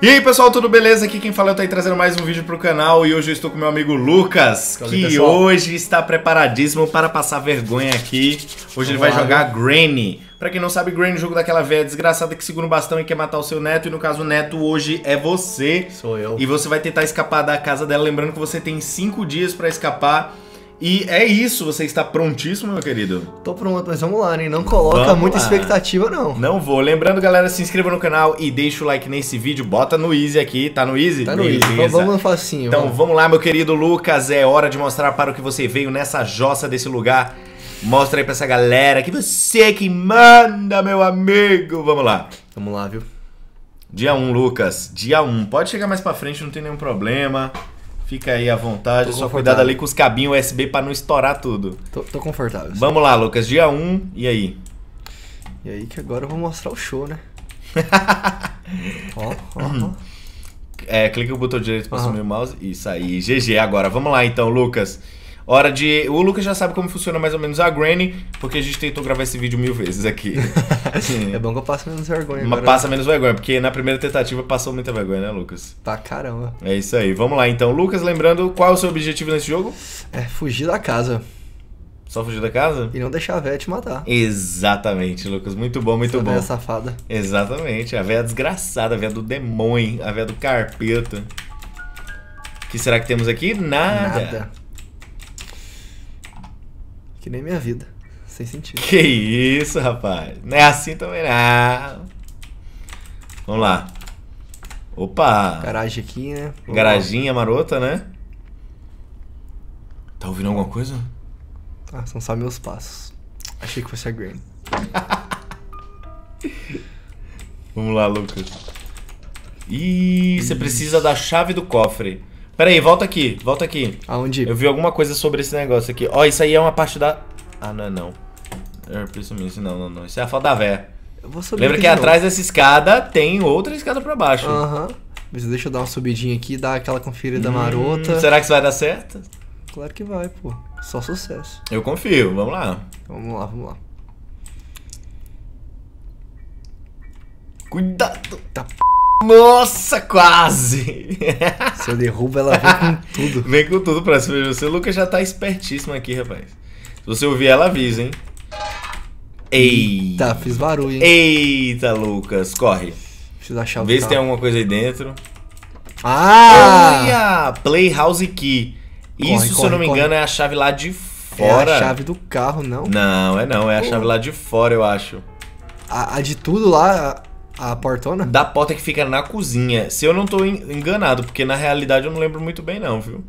E aí pessoal, tudo beleza? Aqui quem fala eu é tá aí trazendo mais um vídeo pro canal e hoje eu estou com meu amigo Lucas, Salve, que pessoal. hoje está preparadíssimo para passar vergonha aqui. Hoje Vamos ele vai lá, jogar viu? Né? Granny. Pra quem não sabe, Granny, é jogo daquela velha desgraçada que segura um bastão e quer matar o seu neto. E no caso, o neto hoje é você. Sou eu. E você vai tentar escapar da casa dela. Lembrando que você tem cinco dias para escapar. E é isso, você está prontíssimo, meu querido? Tô pronto, mas vamos lá, né? Não coloca vamos muita lá. expectativa, não. Não vou. Lembrando, galera, se inscreva no canal e deixa o like nesse vídeo. Bota no Easy aqui, tá no Easy? Tá no Beleza. Easy. Então vamos facinho. Então vamos. vamos lá, meu querido Lucas. É hora de mostrar para o que você veio nessa jossa desse lugar. Mostra aí pra essa galera que você é que manda, meu amigo. Vamos lá. Vamos lá, viu? Dia 1, um, Lucas. Dia 1. Um. Pode chegar mais pra frente, não tem nenhum problema. Fica aí à vontade, só cuidado ali com os cabinhos USB para não estourar tudo. Tô, tô confortável. Vamos lá, Lucas, dia 1, um, e aí? E aí que agora eu vou mostrar o show, né? ó, ó, ó. É, clica o botão direito para uhum. sumir o mouse. Isso aí, GG agora. Vamos lá então, Lucas. Hora de. O Lucas já sabe como funciona mais ou menos a Granny, porque a gente tentou gravar esse vídeo mil vezes aqui. é bom que eu passe menos vergonha. Mas né, passa né? menos vergonha, porque na primeira tentativa passou muita vergonha, né, Lucas? Pra caramba. É isso aí. Vamos lá então. Lucas, lembrando, qual é o seu objetivo nesse jogo? É fugir da casa. Só fugir da casa? E não deixar a véia te matar. Exatamente, Lucas. Muito bom, muito Essa bom. A véia safada. Exatamente. A véia desgraçada, a véia do demônio, a véia do carpeta. O que será que temos aqui? Nada. Nada. Que nem minha vida. Sem sentido. Que isso, rapaz. Não é assim também não. Vamos lá. Opa! Garagem aqui, né? Garaginha marota, né? Tá ouvindo alguma coisa? Ah, são só meus passos. Achei que fosse a Granny. Vamos lá, Lucas. Ih, você precisa da chave do cofre. Pera aí, volta aqui, volta aqui. Aonde? Eu vi alguma coisa sobre esse negócio aqui. Ó, isso aí é uma parte da... Ah, não é não. É, isso não, não, não. Isso é a foto da véia. Eu vou subir Lembra que de atrás novo. dessa escada tem outra escada pra baixo. Aham. Mas deixa eu dar uma subidinha aqui, dar aquela conferida hum, marota. Será que isso vai dar certo? Claro que vai, pô. Só sucesso. Eu confio, vamos lá. Vamos lá, vamos lá. Cuidado! Tá p... Nossa, quase! Se eu derrubo, ela vem com tudo. Vem com tudo pra cima de você. O Lucas já tá espertíssimo aqui, rapaz. Se você ouvir ela, avisa, hein? Eita, Eita fiz barulho, hein? Eita, Lucas, corre. Preciso achar o Vê se tem alguma coisa aí dentro. Ah! Olha! Playhouse Key. Corre, Isso, corre, se eu não me corre. engano, é a chave lá de fora. É a chave do carro, não? Não, é não. É a uh. chave lá de fora, eu acho. A, a de tudo lá, a portona? Da porta que fica na cozinha. Se eu não tô enganado, porque na realidade eu não lembro muito bem, não, viu?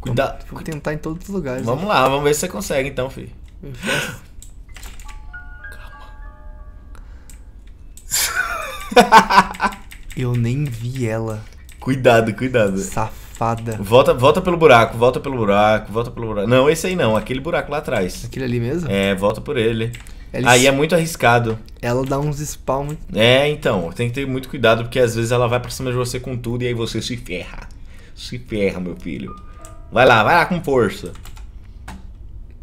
Cuidado. Vou tentar em todos os lugares. Vamos né? lá, vamos ver se você consegue então, filho. Calma. eu nem vi ela. Cuidado, cuidado. Safada. Volta, volta pelo buraco, volta pelo buraco, volta pelo buraco. Não, esse aí não, aquele buraco lá atrás. Aquele ali mesmo? É, volta por ele. Eles... Aí é muito arriscado. Ela dá uns spawn. É, então, tem que ter muito cuidado, porque às vezes ela vai pra cima de você com tudo e aí você se ferra. Se ferra, meu filho. Vai lá, vai lá com força.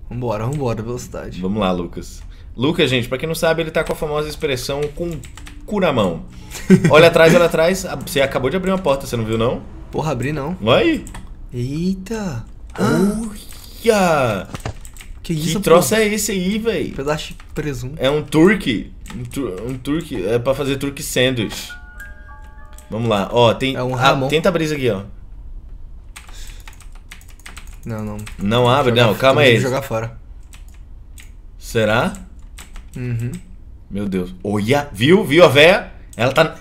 Vambora, vambora, velocidade. Vamos lá, Lucas. Lucas, gente, pra quem não sabe, ele tá com a famosa expressão com cu na mão. Olha atrás, olha atrás. Ah, você acabou de abrir uma porta, você não viu, não? Porra, abri não. Vai. Eita. Olha! Que isso, Que troço é esse aí, véi? Pedaço de presunto. É um turkey. Um, tur um turkey. É pra fazer turkey sandwich. Vamos lá. Ó, tem. É um ramon. Ah, tenta abrir isso aqui, ó. Não, não. Não abre? Jogar, não, calma aí. jogar fora. Será? Uhum. Meu Deus. Olha, viu? Viu a véia? Ela tá.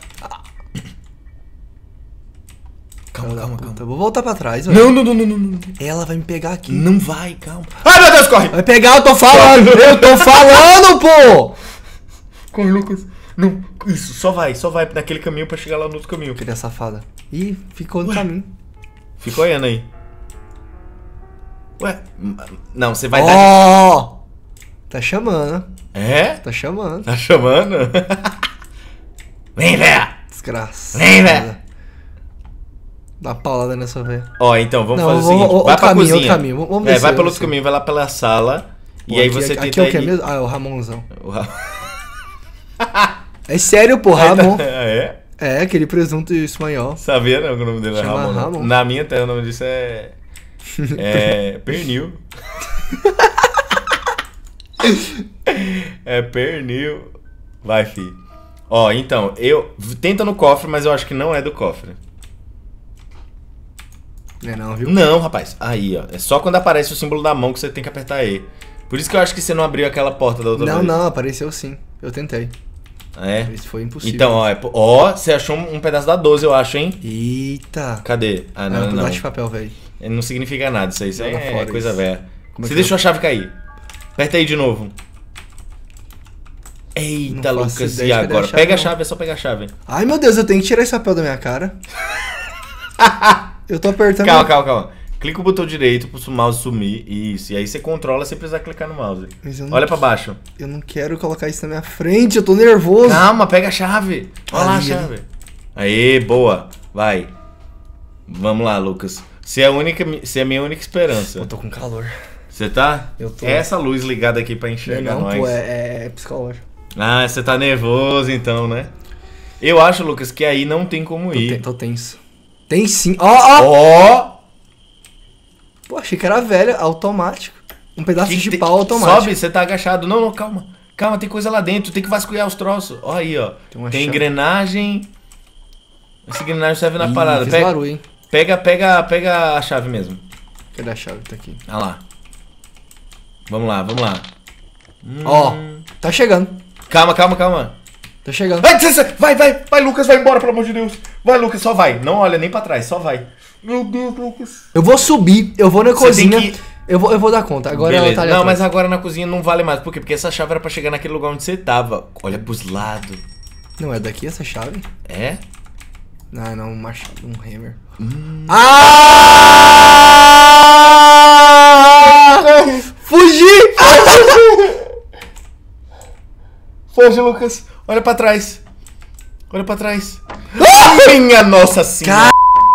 Calma, calma, calma. Vou voltar pra trás, velho. Não, não, não, não, não. Ela vai me pegar aqui. Não vai, calma. Ai, meu Deus, corre! Vai pegar, eu tô falando! eu tô falando, pô! Corre, Lucas. Não, isso, só vai, só vai naquele caminho pra chegar lá no outro caminho. Filha safada. Ih, ficou no Ué. caminho. Ficou olhando aí. Ué, não, você vai oh! dar. De... Tá chamando. É? Tá chamando. Tá chamando? Vem, velho! Desgraça. Vem, velho! Dá paulada nessa vez. Ó, então, vamos Não, fazer o seguinte. vai pra caminho, cozinha. Caminho. Vamos é, vai pelo outro caminho, vai lá pela sala. Pô, e aí é você aqui, é tenta... Aqui é o que mesmo? Ah, é o Ramonzão. O Ra... é sério, pô, é, Ramon. é? É, aquele presunto espanhol. Sabia né, o nome dele é Ramon, Ramon. Na minha terra o nome disso é... É... pernil. é pernil. Vai, fi. Ó, então, eu... Tenta no cofre, mas eu acho que não é do cofre. Não é não, viu? Não, rapaz. Aí, ó. É só quando aparece o símbolo da mão que você tem que apertar E. Por isso que eu acho que você não abriu aquela porta da outra não, vez. Não, não, apareceu sim. Eu tentei. É? Isso foi impossível. Então, ó, é, ó, você achou um pedaço da 12, eu acho, hein? Eita. Cadê? Ah, não, ah, não. de papel, velho. É, não significa nada isso aí. Isso aí é, fora, coisa velha. É você é deixou eu... a chave cair. Aperta aí de novo. Eita, não Lucas, e agora? A chave, Pega não. a chave, é só pegar a chave. Ai, meu Deus, eu tenho que tirar esse papel da minha cara. Eu tô apertando. Calma, calma, calma. Clica o botão direito pro mouse sumir. Isso. E aí você controla sem precisar clicar no mouse. Olha pra baixo. Eu não quero colocar isso na minha frente, eu tô nervoso. Calma, pega a chave. Olha lá a chave. Aê, boa. Vai. Vamos lá, Lucas. Você é a única, você é a minha única esperança. Eu tô com calor. Você tá? Eu tô. É essa luz ligada aqui pra enxergar não, nós. pô, é, é psicológico. Ah, você tá nervoso então, né? Eu acho, Lucas, que aí não tem como tô ir. Ten tô tenso. Tem sim. Ó, ó! Ó! Pô, achei que era velha, automático. Um pedaço Que de pau automático. Sobe, você tá agachado. Não, não, calma. Calma, tem coisa lá dentro, tem que vasculhar os troços. Ó aí, ó. Tem uma Tem, engrenagem. Essa engrenagem serve na Ih, parada. Fez Pega, barulho, hein? pega, pega, pega a chave mesmo. Cadê a chave? Tá aqui. Ah lá. Vamos lá, vamos lá. Ó, hum. tá chegando. Calma, calma, calma chegando. Vai, vai, vai, Lucas, vai embora, pelo amor de Deus. Vai, Lucas, só vai. Não olha nem pra trás, só vai. Meu Deus, Lucas. Eu vou subir, eu vou na Você cozinha. Que... Eu, vou, eu vou dar conta. Agora Beleza. ela tá ali Não, atrás. mas agora na cozinha não vale mais. Por quê? Porque essa chave era pra chegar naquele lugar onde você tava. Olha pros lados. Não é daqui essa chave? É? Ah, não, não, um machado, um hammer. Hum. Ah! Fugi! Foge, Lucas. Olha pra trás. Olha pra trás. Ah! Minha nossa senhora. Car...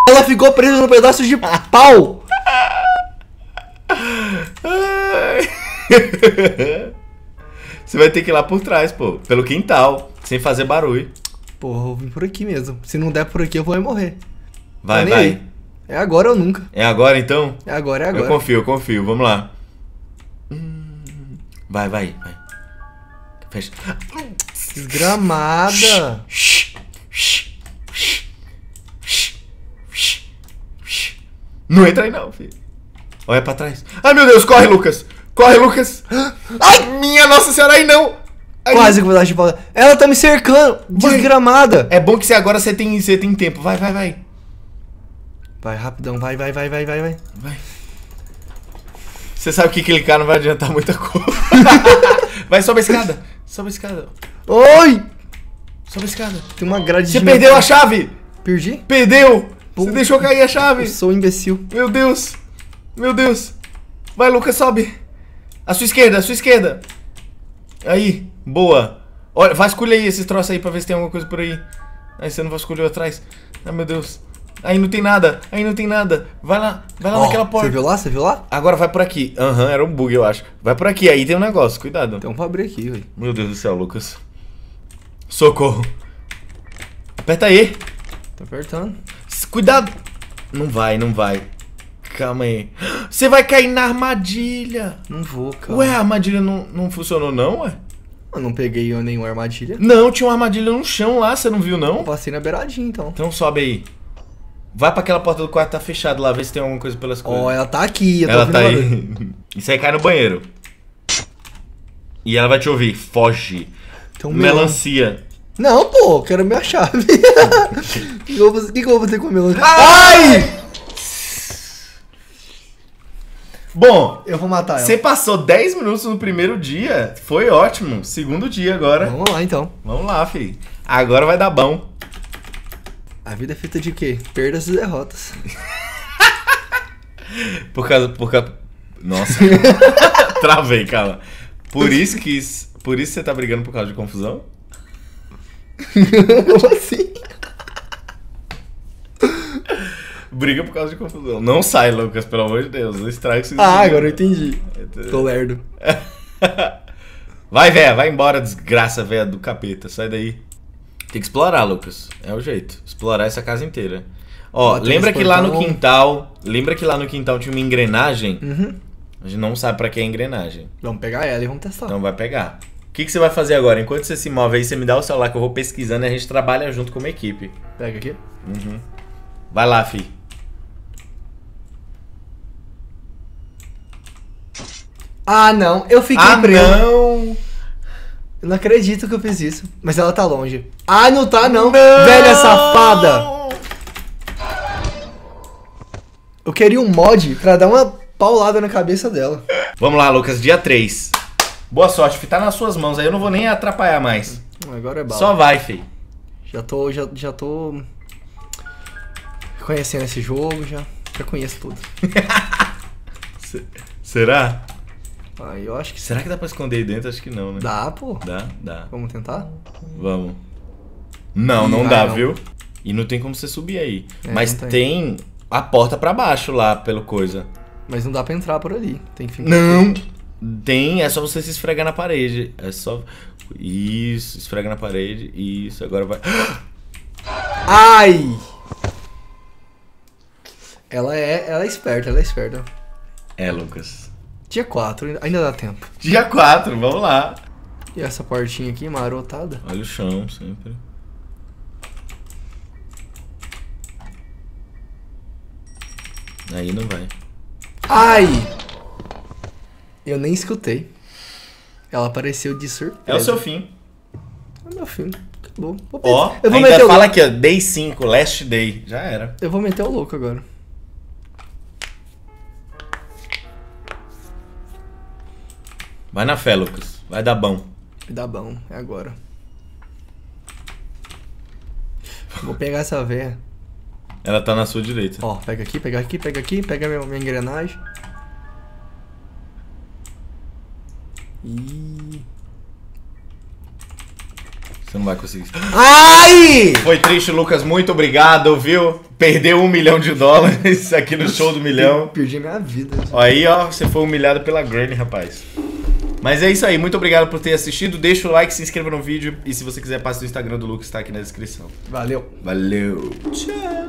Ela ficou presa no pedaço de pau. Você vai ter que ir lá por trás, pô. Pelo quintal. Sem fazer barulho. Porra, eu vim por aqui mesmo. Se não der por aqui, eu vou morrer. Vai, tá vai. É agora ou nunca. É agora então? É agora, é agora. Eu confio, eu confio. Vamos lá. Hum, vai, vai, vai. Fecha. Desgramada. Não entra aí não, filho. Olha pra trás. Ai, meu Deus, corre, Lucas. Corre, Lucas. Ai, minha nossa senhora, aí não. Quase que eu vou dar de bola. Ela tá me cercando, desgramada. Vai. É bom que você agora você tem, você tem tempo. Vai, vai, vai. Vai, rapidão. Vai, vai, vai, vai, vai, vai. Vai. Você sabe que clicar não vai adiantar muita coisa. vai, sobe a escada. Sobe a escada. Oi! Sobe a escada. Tem uma grade Você de perdeu metal. a chave! Perdi? Perdeu! Pô, Você deixou cair a chave! Eu sou um imbecil. Meu Deus! Meu Deus! Vai, Lucas, sobe! A sua esquerda, a sua esquerda! Aí, boa! Olha, vasculha aí esses troços aí pra ver se tem alguma coisa por aí. Aí você não vasculhou atrás. Ai, ah, meu Deus. Aí não tem nada, aí não tem nada. Vai lá, vai lá oh, naquela porta. Você viu lá? Você viu lá? Agora vai por aqui. Aham, uhum, era um bug, eu acho. Vai por aqui, aí tem um negócio, cuidado. Então um pra abrir aqui, velho. Meu Deus do céu, Lucas. Socorro. Aperta aí. tá apertando. Cuidado. Não vai, não vai. Calma aí. Você vai cair na armadilha. Não vou, cara. Ué, a armadilha não, não funcionou não, ué? Eu não peguei nenhuma armadilha. Não, tinha uma armadilha no chão lá, você não viu não? Eu passei na beiradinha, então. Então sobe aí. Vai pra aquela porta do quarto tá fechado lá, vê se tem alguma coisa pelas coisas. Ó, oh, ela tá aqui, eu tô Ela tá aí. Isso aí cai no banheiro. E ela vai te ouvir. Foge. Então, melancia. Não, pô, quero minha chave. O que, que, eu vou fazer com a melancia? Ai! Bom, eu vou matar Você passou 10 minutos no primeiro dia. Foi ótimo. Segundo dia agora. Vamos lá então. Vamos lá, filho. Agora vai dar bom. A vida é feita de quê? Perdas e derrotas. por causa. Por causa... Nossa. Travei, cara. Por isso que. Isso... Por isso você tá brigando por causa de confusão? Como assim? Briga por causa de confusão. Não sai, Lucas, pelo amor de Deus. Estraga isso. Ah, agora eu entendi. Tô lerdo. vai, véia, vai embora, desgraça, véia do capeta. Sai daí. Tem que explorar, Lucas. É o jeito. Explorar essa casa inteira. Ó, lembra que lá no quintal. Lembra que lá no quintal tinha uma engrenagem? Uhum. A gente não sabe para que é a engrenagem. Vamos pegar ela e vamos testar. Então vai pegar que, que você vai fazer agora? Enquanto você se move aí, você me dá o celular que eu vou pesquisando e a gente trabalha junto como equipe. Pega aqui. Uhum. Vai lá, fi. Ah, não. Eu fiquei ah, preso. não! Eu não acredito que eu fiz isso. Mas ela tá longe. Ah, não tá, não. não. Velha safada. Eu queria um mod pra dar uma paulada na cabeça dela. Vamos lá, Lucas. Dia 3. Boa sorte, fi. Tá nas suas mãos aí. Eu não vou nem atrapalhar mais. Agora é bala. Só vai, fi. Já tô, já, já tô conhecendo esse jogo, já, já conheço tudo. Será? Ah, eu acho que Será que dá pra esconder aí dentro? Acho que não, né? dá, pô. Dá, dá. Vamos tentar? Vamos. Não, não dá, não. viu? E não tem como você subir aí. É, Mas tem. tem. a porta pra baixo lá, pelo coisa. Mas não dá pra entrar por ali. Tem que ficar. Não! Tem, é só você se esfregar na parede. É só. Isso, esfrega na parede. Isso, agora vai. Ai! Ela é, ela é esperta, ela é esperta. É, Lucas. Dia 4, ainda dá tempo. Dia 4, vamos lá. E essa portinha aqui marotada? Olha o chão sempre. Aí não vai. Ai! Eu nem escutei. Ela apareceu de surpresa. É o seu fim. É o meu fim. Acabou. ó, oh, eu vou meter fala aqui, ó. Day 5, last day. Já era. Eu vou meter o louco agora. Vai na fé, Lucas. Vai dar bom. Vai dar bom. É agora. Vou pegar essa veia. Ela tá na sua direita. Ó, pega aqui, pega aqui, pega aqui, pega minha, minha engrenagem. E... Você não vai conseguir. Ai! Foi triste, Lucas. Muito obrigado, viu? Perdeu um milhão de dólares aqui no show do milhão. Perdi minha vida. Gente. Aí, ó, você foi humilhado pela Granny, rapaz. Mas é isso aí. Muito obrigado por ter assistido. Deixa o like, se inscreva no vídeo. E se você quiser, passe no Instagram do Lucas, tá aqui na descrição. Valeu. Valeu. Tchau.